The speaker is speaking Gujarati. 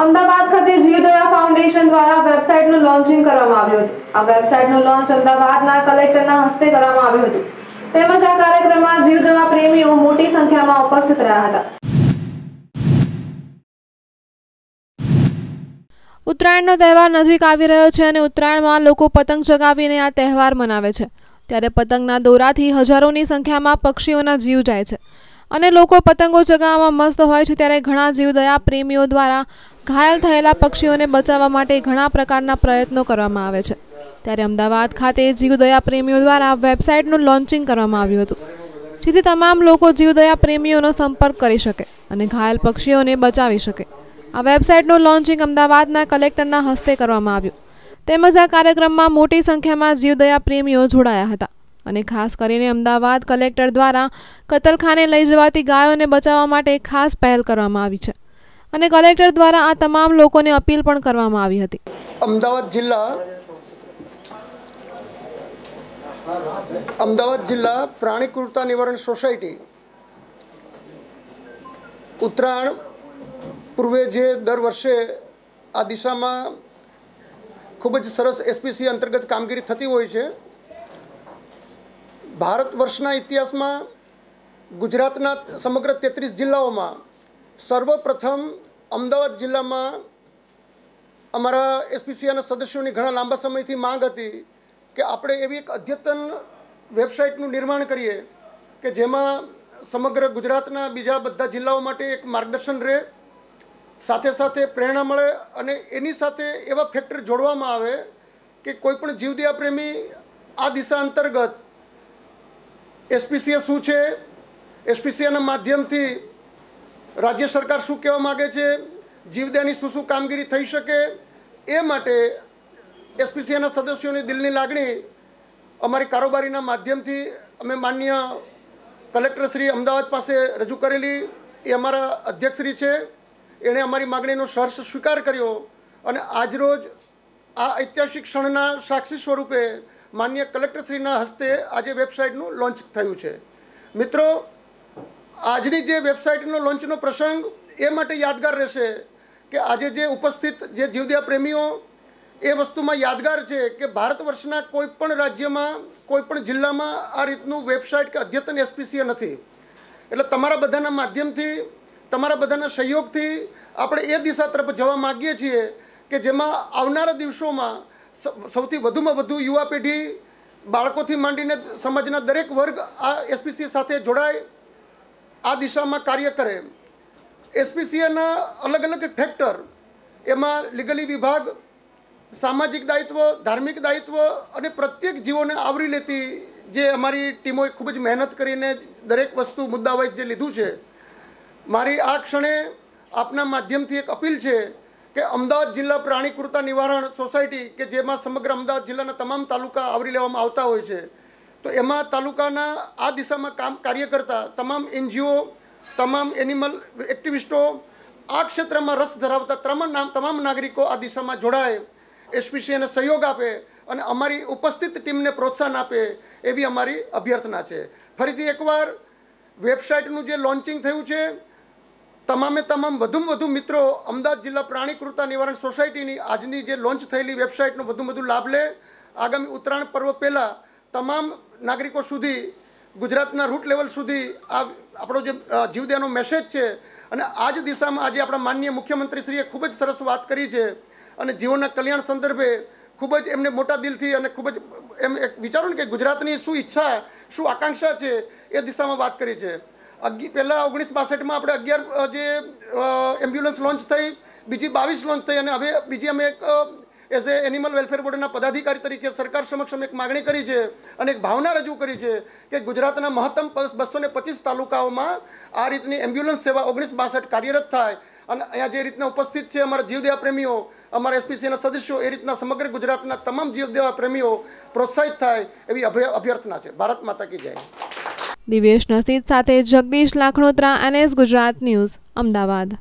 અમદાવાદ ખાતે જીવદયા ફાઉન્ડેશન દ્વારા વેબસાઇટનું લોન્ચિંગ કરવામાં આવ્યું હતું આ વેબસાઇટનું લોન્ચ અમદાવાદના કલેક્ટરના હસ્તે કરવામાં આવ્યું હતું તેમજ આ કાર્યક્રમમાં જીવદવા પ્રેમીઓ મોટી સંખ્યામાં ઉપસ્થિત રહ્યા હતા ઉત્તરાયણનો તહેવાર નજીક આવી રહ્યો છે અને ઉત્તરાયણમાં લોકો પતંગ ચગાવીને આ તહેવાર મનાવે છે ત્યારે પતંગના દોરાથી હજારોની સંખ્યામાં પક્ષીઓના જીવ જાય છે અને લોકો પતંગો ચગાવવામાં મસ્ત હોય છે ત્યારે ઘણા જીવદયા પ્રેમીઓ દ્વારા ઘાયલ થયેલા પક્ષીઓને બચાવવા માટે ઘણા પ્રકારના પ્રયત્નો કરવામાં આવે છે ત્યારે અમદાવાદ ખાતે જીવદયા પ્રેમીઓ દ્વારા વેબસાઇટનું લોન્ચિંગ કરવામાં આવ્યું હતું જેથી તમામ લોકો જીવદયા પ્રેમીઓનો સંપર્ક કરી શકે અને ઘાયલ પક્ષીઓને બચાવી શકે આ વેબસાઇટનું લોન્ચિંગ અમદાવાદના કલેક્ટરના હસ્તે કરવામાં આવ્યું તેમજ આ કાર્યક્રમમાં મોટી સંખ્યામાં જીવદયા પ્રેમીઓ જોડાયા હતા અને ખાસ કરીને અમદાવાદ કલેક્ટર દ્વારા કતલખાને લઈ જવાતી ગાયોને બચાવવા માટે ખાસ પહેલ કરવામાં આવી છે અને કલેક્ટર દ્વારા આ તમામ લોકોને અપીલ પણ કરવામાં આવી હતી અમદાવાદ જિલ્લા અમદાવાદ જિલ્લા પ્રાણી ક્રૂરતા નિવારણ સોસાયટી ઉત્તરાયણ પૂર્વે જે દર વર્ષે આ દિશામાં ખૂબ જ સરસ એસપીસી અંતર્ગત કામગીરી થતી હોય છે ભારત વર્ષના ઇતિહાસમાં ગુજરાતના સમગ્ર તેત્રીસ જિલ્લાઓમાં સર્વપ્રથમ અમદાવાદ જિલ્લામાં અમારા એસપીસીઆના સદસ્યોની ઘણા લાંબા સમયથી માંગ હતી કે આપણે એવી એક અદ્યતન વેબસાઇટનું નિર્માણ કરીએ કે જેમાં સમગ્ર ગુજરાતના બીજા બધા જિલ્લાઓ માટે એક માર્ગદર્શન રહે સાથે સાથે પ્રેરણા મળે અને એની સાથે એવા ફેક્ટર જોડવામાં આવે કે કોઈપણ જીવદિયા પ્રેમી આ દિશા અંતર્ગત એસપીસીએ શું છે એસપીસીએના માધ્યમથી રાજ્ય સરકાર શું કહેવા માગે છે જીવદયાની શું શું કામગીરી થઈ શકે એ માટે એસપીસીએના સદસ્યોની દિલની લાગણી અમારી કારોબારીના માધ્યમથી અમે માન્ય કલેક્ટરશ્રી અમદાવાદ પાસે રજૂ કરેલી એ અમારા અધ્યક્ષશ્રી છે એણે અમારી માગણીનો સહર્ષ સ્વીકાર કર્યો અને આજરોજ આ ઐતિહાસિક ક્ષણના સાક્ષી સ્વરૂપે માન્ય કલેક્ટરશ્રીના હસ્તે આજે વેબસાઇટનું લોન્ચ થયું છે મિત્રો આજની જે વેબસાઇટનો લોન્ચનો પ્રસંગ એ માટે યાદગાર રહેશે કે આજે જે ઉપસ્થિત જે જીવદયા પ્રેમીઓ એ વસ્તુમાં યાદગાર છે કે ભારત વર્ષના કોઈ પણ રાજ્યમાં કોઈપણ જિલ્લામાં આ રીતનું વેબસાઇટ કે અદ્યતન એસપીસીએ નથી એટલે તમારા બધાના માધ્યમથી તમારા બધાના સહયોગથી આપણે એ દિશા તરફ જવા માગીએ છીએ કે જેમાં આવનારા દિવસોમાં સૌથી વધુમાં વધુ યુવા પેઢી બાળકોથી માંડીને સમાજના દરેક વર્ગ આ એસપીસી સાથે જોડાય આ દિશામાં કાર્ય કરે એસપીસીએના અલગ અલગ ફેક્ટર એમાં લીગલી વિભાગ સામાજિક દાયિત્વ ધાર્મિક દાયિત્વ અને પ્રત્યેક જીવોને આવરી લેતી જે અમારી ટીમોએ ખૂબ જ મહેનત કરીને દરેક વસ્તુ મુદ્દાવાઇઝ જે લીધું છે મારી આ ક્ષણે આપના માધ્યમથી એક અપીલ છે કે અમદાવાદ જિલ્લા પ્રાણીકૃતા નિવારણ સોસાયટી કે જેમાં સમગ્ર અમદાવાદ જિલ્લાના તમામ તાલુકા આવરી લેવામાં આવતા હોય છે તો એમાં તાલુકાના આ દિશામાં કામ કાર્ય કરતા તમામ એનજીઓ તમામ એનિમલ એક્ટિવિસ્ટો આ ક્ષેત્રમાં રસ ધરાવતા તમામ તમામ નાગરિકો આ દિશામાં જોડાય એસપીસીએને સહયોગ આપે અને અમારી ઉપસ્થિત ટીમને પ્રોત્સાહન આપે એવી અમારી અભ્યર્થના છે ફરીથી એકવાર વેબસાઇટનું જે લોન્ચિંગ થયું છે તમામે તમામ વધુમાં વધુ મિત્રો અમદાવાદ જિલ્લા પ્રાણીકૃતા નિવારણ સોસાયટીની આજની જે લોન્ચ થયેલી વેબસાઇટનો વધુ વધુ લાભ લે આગામી ઉત્તરાયણ પર્વ પહેલાં તમામ નાગરિકો સુધી ગુજરાતના રૂટ લેવલ સુધી આ આપણો જે જીવદયાનો મેસેજ છે અને આ જ દિશામાં આજે આપણા માનનીય મુખ્યમંત્રીશ્રીએ ખૂબ જ સરસ વાત કરી છે અને જીવોના કલ્યાણ સંદર્ભે ખૂબ જ એમને મોટા દિલથી અને ખૂબ જ એમ એક વિચારો ને કે ગુજરાતની શું ઈચ્છા શું આકાંક્ષા છે એ દિશામાં વાત કરી છે અગી પહેલાં ઓગણીસ બાસઠમાં આપણે અગિયાર જે એમ્બ્યુલન્સ લોન્ચ થઈ બીજી બાવીસ લોન્ચ થઈ અને હવે બીજી અમે એક એઝ એ એનિમલ વેલફેર બોર્ડના પદાધિકારી તરીકે સરકાર સમક્ષ અમે એક માગણી કરી છે અને એક ભાવના રજૂ કરી છે કે ગુજરાતના મહત્તમ બસો પચીસ તાલુકાઓમાં આ રીતની એમ્બ્યુલન્સ સેવા ઓગણીસ બાસઠ કાર્યરત થાય અને અહીંયા જે રીતના ઉપસ્થિત છે અમારા જીવદેવા પ્રેમીઓ અમારા એસપીસીના સદસ્યો એ રીતના સમગ્ર ગુજરાતના તમામ જીવદેવા પ્રેમીઓ પ્રોત્સાહિત થાય એવી અભ્યર્થના છે ભારત માતા કી જય દિવ્યેશ નસીદ સાથે જગદીશ લાખણોત્રા એનએસ ગુજરાત ન્યૂઝ અમદાવાદ